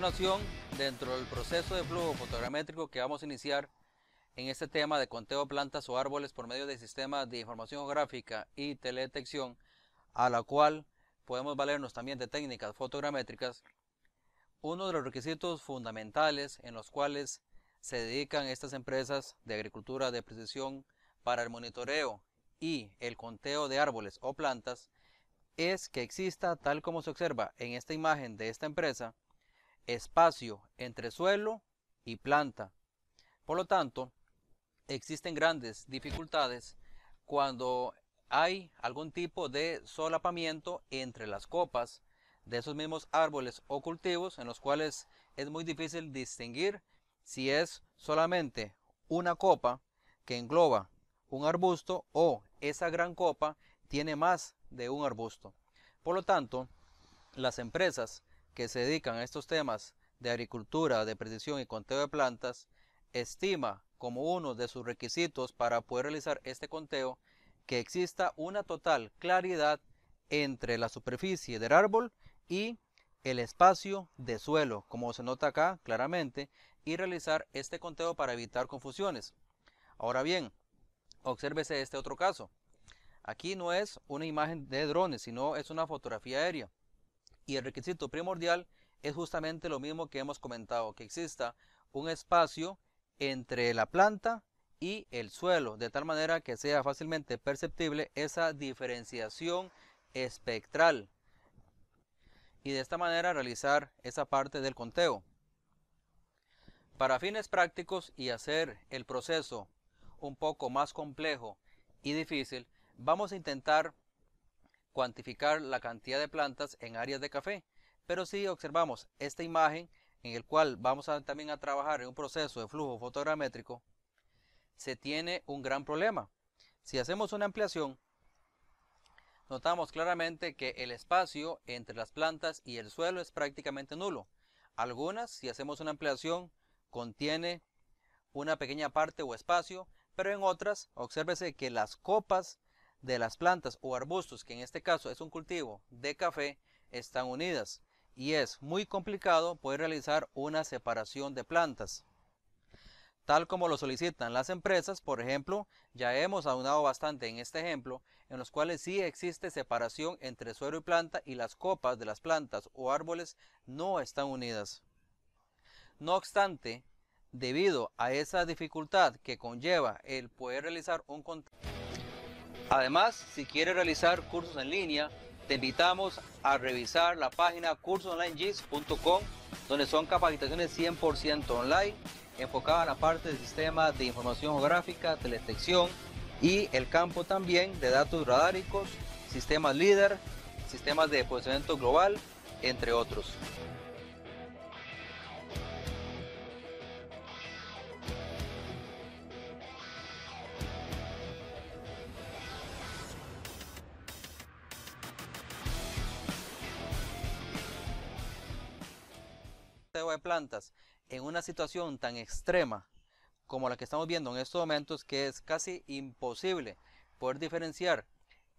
continuación, dentro del proceso de flujo fotogramétrico que vamos a iniciar en este tema de conteo de plantas o árboles por medio de sistemas de información geográfica y teledetección, a la cual podemos valernos también de técnicas fotogramétricas, uno de los requisitos fundamentales en los cuales se dedican estas empresas de agricultura de precisión para el monitoreo y el conteo de árboles o plantas es que exista, tal como se observa en esta imagen de esta empresa, espacio entre suelo y planta. Por lo tanto, existen grandes dificultades cuando hay algún tipo de solapamiento entre las copas de esos mismos árboles o cultivos en los cuales es muy difícil distinguir si es solamente una copa que engloba un arbusto o esa gran copa tiene más de un arbusto. Por lo tanto, las empresas que se dedican a estos temas de agricultura, de precisión y conteo de plantas, estima como uno de sus requisitos para poder realizar este conteo que exista una total claridad entre la superficie del árbol y el espacio de suelo, como se nota acá claramente, y realizar este conteo para evitar confusiones. Ahora bien, obsérvese este otro caso. Aquí no es una imagen de drones, sino es una fotografía aérea. Y el requisito primordial es justamente lo mismo que hemos comentado, que exista un espacio entre la planta y el suelo, de tal manera que sea fácilmente perceptible esa diferenciación espectral. Y de esta manera realizar esa parte del conteo. Para fines prácticos y hacer el proceso un poco más complejo y difícil, vamos a intentar cuantificar la cantidad de plantas en áreas de café, pero si observamos esta imagen en el cual vamos también a trabajar en un proceso de flujo fotogramétrico, se tiene un gran problema. Si hacemos una ampliación, notamos claramente que el espacio entre las plantas y el suelo es prácticamente nulo. Algunas, si hacemos una ampliación, contiene una pequeña parte o espacio, pero en otras, obsérvese que las copas de las plantas o arbustos, que en este caso es un cultivo de café, están unidas y es muy complicado poder realizar una separación de plantas. Tal como lo solicitan las empresas, por ejemplo, ya hemos aunado bastante en este ejemplo, en los cuales sí existe separación entre suero y planta y las copas de las plantas o árboles no están unidas. No obstante, debido a esa dificultad que conlleva el poder realizar un Además, si quieres realizar cursos en línea, te invitamos a revisar la página cursosonlinegis.com, donde son capacitaciones 100% online, enfocadas en la parte de sistema de información geográfica, teletección y el campo también de datos radáricos, sistemas líder, sistemas de posicionamiento global, entre otros. plantas en una situación tan extrema como la que estamos viendo en estos momentos que es casi imposible poder diferenciar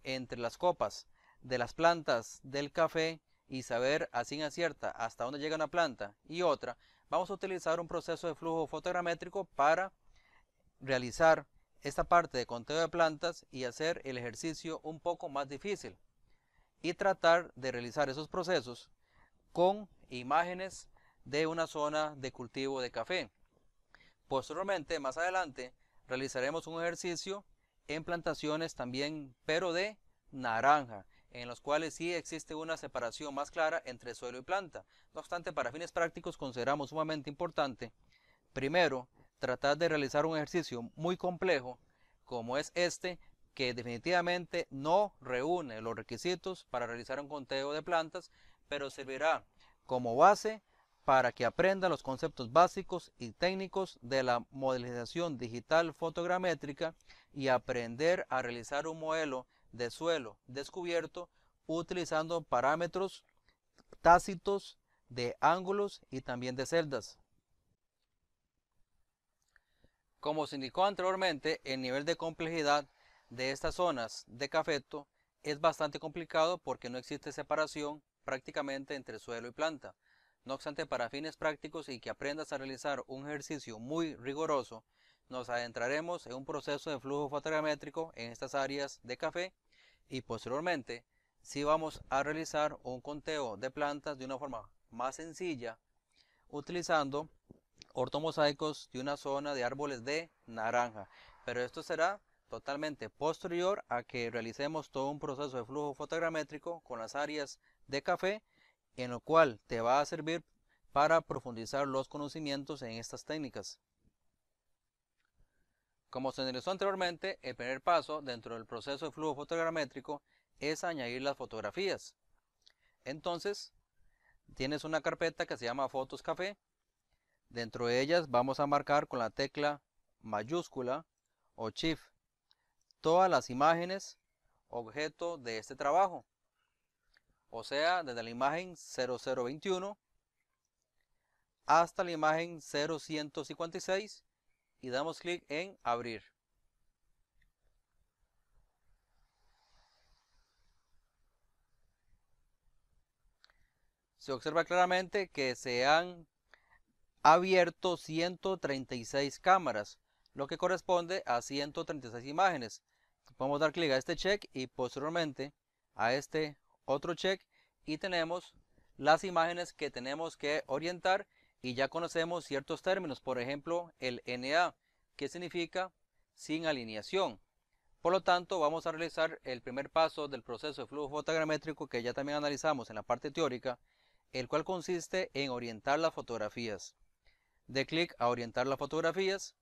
entre las copas de las plantas del café y saber así en acierta hasta dónde llega una planta y otra, vamos a utilizar un proceso de flujo fotogramétrico para realizar esta parte de conteo de plantas y hacer el ejercicio un poco más difícil y tratar de realizar esos procesos con imágenes de una zona de cultivo de café. Posteriormente, más adelante, realizaremos un ejercicio en plantaciones también, pero de naranja, en los cuales sí existe una separación más clara entre suelo y planta. No obstante, para fines prácticos consideramos sumamente importante, primero, tratar de realizar un ejercicio muy complejo, como es este, que definitivamente no reúne los requisitos para realizar un conteo de plantas, pero servirá como base para que aprenda los conceptos básicos y técnicos de la modelización digital fotogramétrica y aprender a realizar un modelo de suelo descubierto utilizando parámetros tácitos de ángulos y también de celdas. Como se indicó anteriormente, el nivel de complejidad de estas zonas de cafeto es bastante complicado porque no existe separación prácticamente entre suelo y planta. No obstante, para fines prácticos y que aprendas a realizar un ejercicio muy riguroso, nos adentraremos en un proceso de flujo fotogramétrico en estas áreas de café y posteriormente si vamos a realizar un conteo de plantas de una forma más sencilla utilizando ortomosaicos de una zona de árboles de naranja. Pero esto será totalmente posterior a que realicemos todo un proceso de flujo fotogramétrico con las áreas de café en lo cual te va a servir para profundizar los conocimientos en estas técnicas. Como se analizó anteriormente, el primer paso dentro del proceso de flujo fotogramétrico es añadir las fotografías. Entonces, tienes una carpeta que se llama Fotos Café. Dentro de ellas vamos a marcar con la tecla mayúscula o Shift todas las imágenes objeto de este trabajo o sea, desde la imagen 0021 hasta la imagen 0156 y damos clic en abrir. Se observa claramente que se han abierto 136 cámaras, lo que corresponde a 136 imágenes. Podemos dar clic a este check y posteriormente a este otro check y tenemos las imágenes que tenemos que orientar y ya conocemos ciertos términos, por ejemplo el NA, que significa sin alineación. Por lo tanto, vamos a realizar el primer paso del proceso de flujo fotogramétrico que ya también analizamos en la parte teórica, el cual consiste en orientar las fotografías. De clic a orientar las fotografías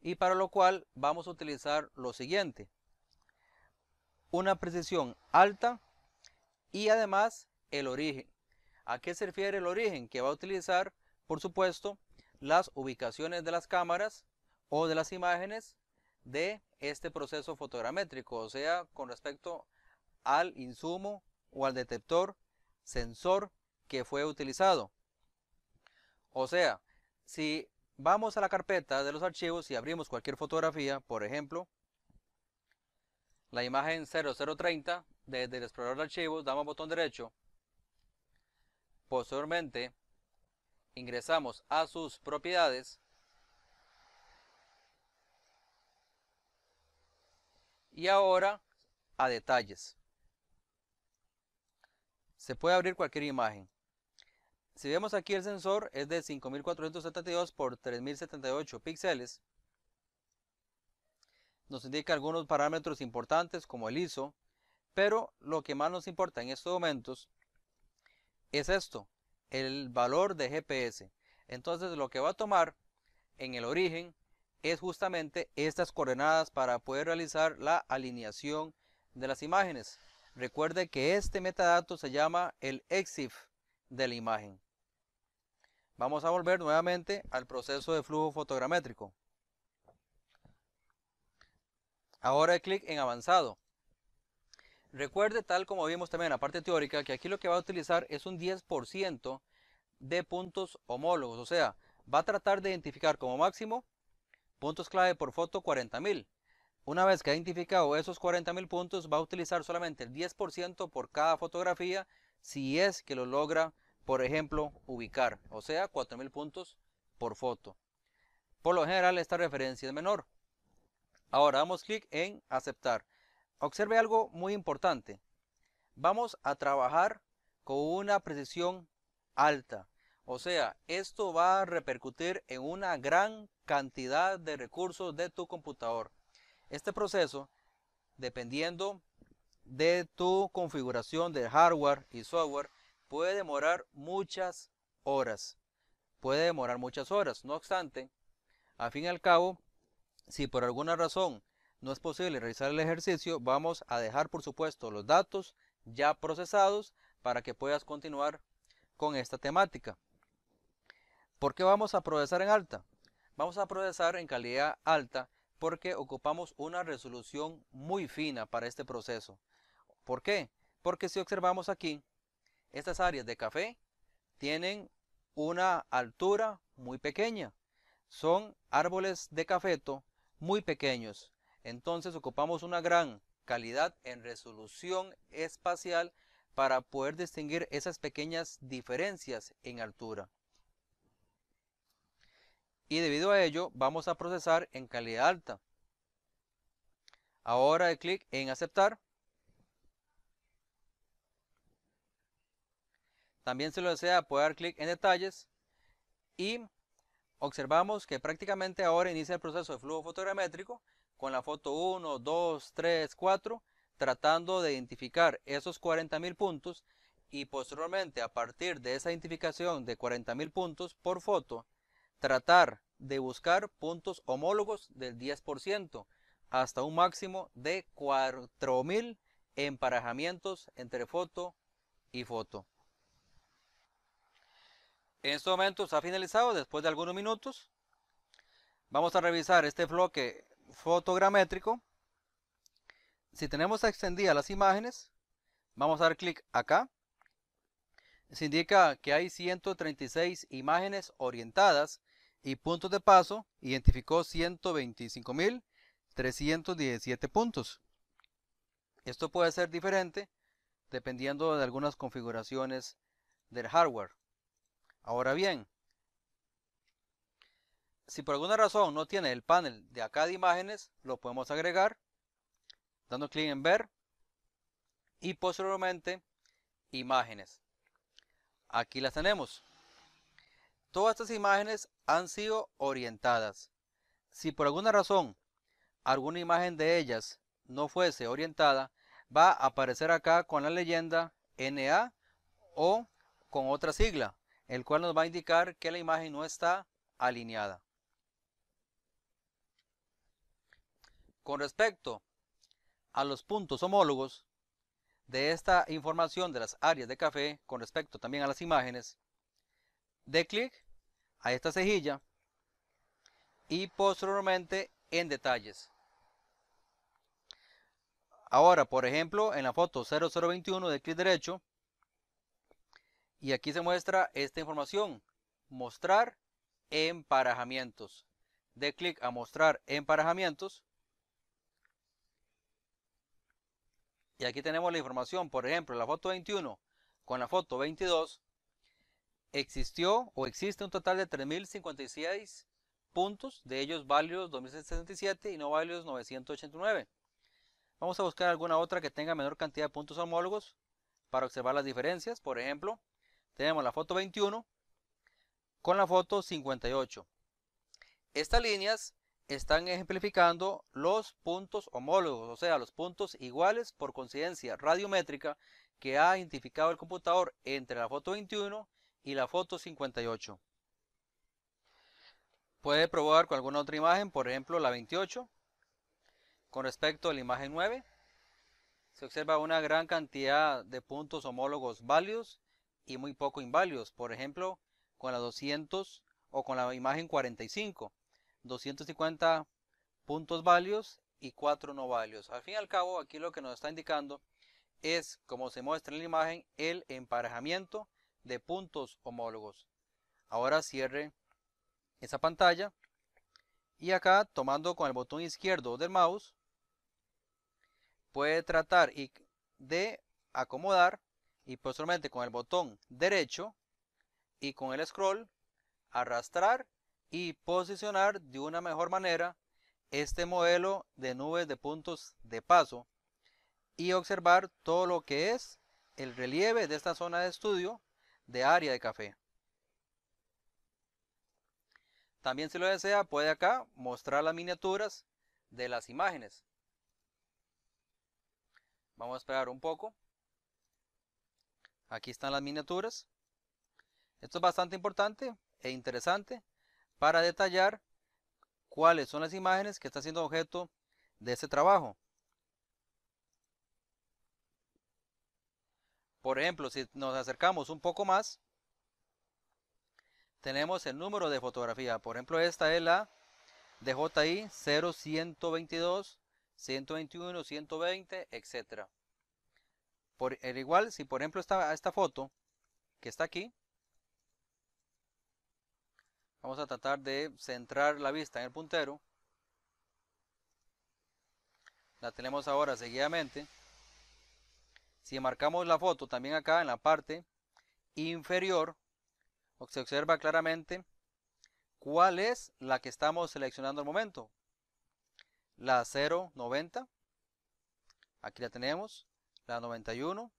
y para lo cual vamos a utilizar lo siguiente. Una precisión alta y además el origen. ¿A qué se refiere el origen? Que va a utilizar, por supuesto, las ubicaciones de las cámaras o de las imágenes de este proceso fotogramétrico, o sea, con respecto al insumo o al detector sensor que fue utilizado. O sea, si vamos a la carpeta de los archivos y abrimos cualquier fotografía, por ejemplo, la imagen 0030 desde el explorador de archivos, damos botón derecho. Posteriormente, ingresamos a sus propiedades. Y ahora a detalles. Se puede abrir cualquier imagen. Si vemos aquí el sensor es de 5472 por 3078 píxeles. Nos indica algunos parámetros importantes como el ISO, pero lo que más nos importa en estos momentos es esto, el valor de GPS. Entonces lo que va a tomar en el origen es justamente estas coordenadas para poder realizar la alineación de las imágenes. Recuerde que este metadato se llama el EXIF de la imagen. Vamos a volver nuevamente al proceso de flujo fotogramétrico. Ahora clic en avanzado. Recuerde, tal como vimos también en la parte teórica, que aquí lo que va a utilizar es un 10% de puntos homólogos, o sea, va a tratar de identificar como máximo puntos clave por foto 40.000. Una vez que ha identificado esos 40.000 puntos, va a utilizar solamente el 10% por cada fotografía si es que lo logra, por ejemplo, ubicar, o sea, 4.000 puntos por foto. Por lo general, esta referencia es menor. Ahora damos clic en aceptar. Observe algo muy importante. Vamos a trabajar con una precisión alta. O sea, esto va a repercutir en una gran cantidad de recursos de tu computador. Este proceso, dependiendo de tu configuración de hardware y software, puede demorar muchas horas. Puede demorar muchas horas. No obstante, a fin y al cabo, si por alguna razón no es posible realizar el ejercicio, vamos a dejar por supuesto los datos ya procesados para que puedas continuar con esta temática. ¿Por qué vamos a procesar en alta? Vamos a procesar en calidad alta porque ocupamos una resolución muy fina para este proceso. ¿Por qué? Porque si observamos aquí, estas áreas de café tienen una altura muy pequeña. Son árboles de cafeto muy pequeños. Entonces ocupamos una gran calidad en resolución espacial para poder distinguir esas pequeñas diferencias en altura. Y debido a ello vamos a procesar en calidad alta. Ahora clic en aceptar. También se lo desea poder dar clic en detalles y observamos que prácticamente ahora inicia el proceso de flujo fotogramétrico con la foto 1, 2, 3, 4, tratando de identificar esos 40.000 puntos y posteriormente a partir de esa identificación de 40.000 puntos por foto, tratar de buscar puntos homólogos del 10% hasta un máximo de 4.000 emparejamientos entre foto y foto. En este momento se ha finalizado después de algunos minutos. Vamos a revisar este bloque fotogramétrico, si tenemos extendidas las imágenes, vamos a dar clic acá. Se indica que hay 136 imágenes orientadas y puntos de paso identificó 125.317 puntos. Esto puede ser diferente dependiendo de algunas configuraciones del hardware. Ahora bien, si por alguna razón no tiene el panel de acá de imágenes, lo podemos agregar dando clic en ver y posteriormente imágenes. Aquí las tenemos. Todas estas imágenes han sido orientadas. Si por alguna razón alguna imagen de ellas no fuese orientada, va a aparecer acá con la leyenda NA o con otra sigla, el cual nos va a indicar que la imagen no está alineada. Con respecto a los puntos homólogos de esta información de las áreas de café, con respecto también a las imágenes, de clic a esta cejilla y posteriormente en detalles. Ahora, por ejemplo, en la foto 0021 de clic derecho, y aquí se muestra esta información, mostrar emparajamientos. De clic a mostrar emparejamientos. y aquí tenemos la información, por ejemplo, la foto 21 con la foto 22, existió o existe un total de 3.056 puntos, de ellos válidos 2.067 y no válidos 989. Vamos a buscar alguna otra que tenga menor cantidad de puntos homólogos para observar las diferencias. Por ejemplo, tenemos la foto 21 con la foto 58. Estas líneas están ejemplificando los puntos homólogos, o sea, los puntos iguales por coincidencia radiométrica que ha identificado el computador entre la foto 21 y la foto 58. Puede probar con alguna otra imagen, por ejemplo la 28. Con respecto a la imagen 9, se observa una gran cantidad de puntos homólogos válidos y muy poco inválidos, por ejemplo con la 200 o con la imagen 45 250 puntos valios y 4 no valios. Al fin y al cabo, aquí lo que nos está indicando es, como se muestra en la imagen, el emparejamiento de puntos homólogos. Ahora cierre esa pantalla y acá, tomando con el botón izquierdo del mouse, puede tratar de acomodar y posteriormente con el botón derecho y con el scroll arrastrar y posicionar de una mejor manera este modelo de nubes de puntos de paso y observar todo lo que es el relieve de esta zona de estudio de área de café. También si lo desea puede acá mostrar las miniaturas de las imágenes. Vamos a esperar un poco. Aquí están las miniaturas. Esto es bastante importante e interesante para detallar cuáles son las imágenes que está siendo objeto de ese trabajo. Por ejemplo, si nos acercamos un poco más, tenemos el número de fotografía. Por ejemplo, esta es la DJI 0122, 121, 120, etc. Por el igual, si por ejemplo esta, esta foto que está aquí, Vamos a tratar de centrar la vista en el puntero. La tenemos ahora seguidamente. Si marcamos la foto también acá en la parte inferior, se observa claramente cuál es la que estamos seleccionando al momento. La 090, aquí la tenemos, la 91,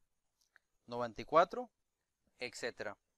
94, etcétera.